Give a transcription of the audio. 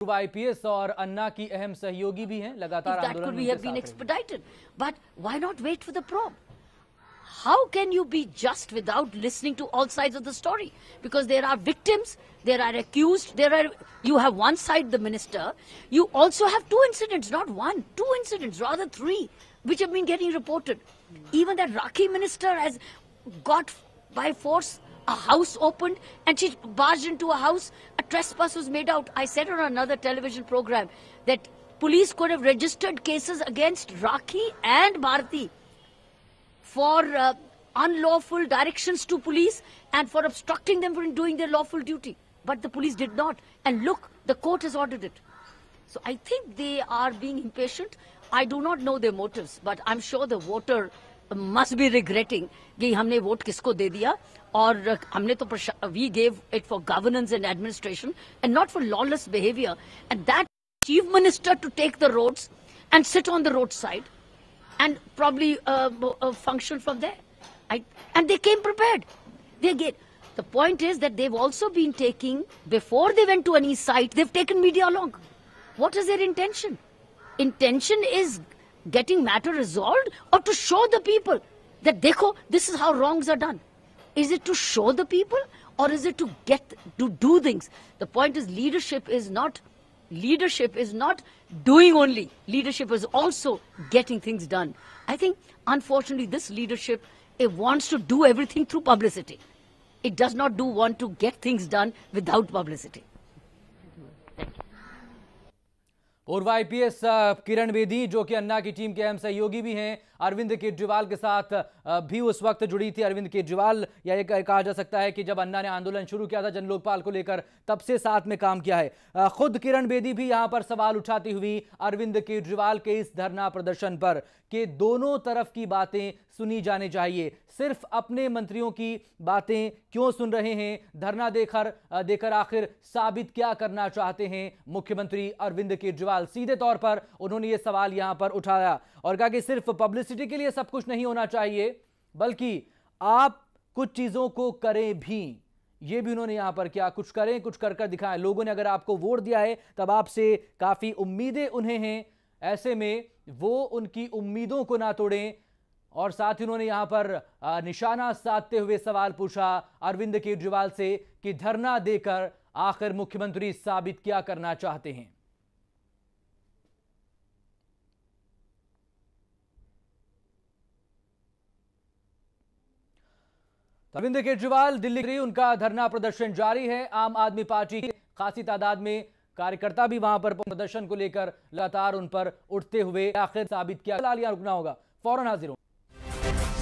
पूर्व आईपीएस और अन्ना की अहम सहयोगी भी हैं लगातार आंदोलन में have been expedited but why not wait for the probe how can you be just without listening to all sides of the story because there are victims there are accused there are you have one side the minister you also have two incidents not one two incidents rather three which have been getting reported even that rakhi minister has got by force a house opened and she barged into a house. A trespass was made out. I said on another television program that police could have registered cases against Raki and Bharati for uh, unlawful directions to police and for obstructing them from doing their lawful duty. But the police did not. And look, the court has ordered it. So I think they are being impatient. I do not know their motives, but I'm sure the water must be regretting कि हमने vote किसको दे दिया और हमने तो we gave it and governance and administration and not for lawless behaviour and that chief minister to take and sit on the roadside and probably uh, uh, function from there. I, and they came prepared. They get, the point is that they've also been taking, before they went to any site, they've taken media along. What is their intention? Intention is getting matter resolved or to show the people that dekho this is how wrongs are done is it to show the people or is it to get to do things the point is leadership is not leadership is not doing only leadership is also getting things done i think unfortunately this leadership it wants to do everything through publicity it does not do want to get things done without publicity और YPS Kiran Bedi जो कि अन्ना की team के अहम सहयोगी भी हैं अरविंद केजरीवाल के साथ भी उस वक्त जुड़ी थी अरविंद केजरीवाल या ये कहा जा सकता है कि जब अन्ना ने आंदोलन शुरू किया था जन लोकपाल को लेकर तब से साथ में काम किया है खुद किरण बेदी भी यहां पर सवाल उठाती हुई अरविंद केजरीवाल के इस धरना प्रदर्शन पर कि दोनों तरफ की बातें सुनी जानी चाहिए सिर्फ अपने मंत्रियों की बातें क्यों सुन रहे हैं धरना देकर देकर आखिर साबित क्या करना चाहते हैं मुख्यमंत्री अरविंद केजरीवाल सवाल सीधे तौर पर उन्होंने ये सवाल यहां पर उठाया और कहा कि सिर्फ पब्लिसिटी के लिए सब कुछ नहीं होना चाहिए बल्कि आप कुछ चीज़ों को करें भी ये भी उन्होंने यहां पर किया कुछ करें कुछ कर कर दिखाएं लोगों ने अगर आपको वोट दिया है तब आपसे काफ़ी उम्मीदें उन्हें हैं ऐसे में वो उनकी उम्मीदों को ना तोड़ें और साथ ही उन्होंने यहां पर निशाना साधते हुए सवाल पूछा अरविंद केजरीवाल से कि धरना देकर आखिर मुख्यमंत्री साबित क्या करना चाहते हैं अरविंद केजरीवाल दिल्ली उनका धरना प्रदर्शन जारी है आम आदमी पार्टी की खासी तादाद में कार्यकर्ता भी वहां पर प्रदर्शन को लेकर लगातार उन पर उठते हुए आखिर साबित किया लालिया रुकना होगा फौरन हाजिर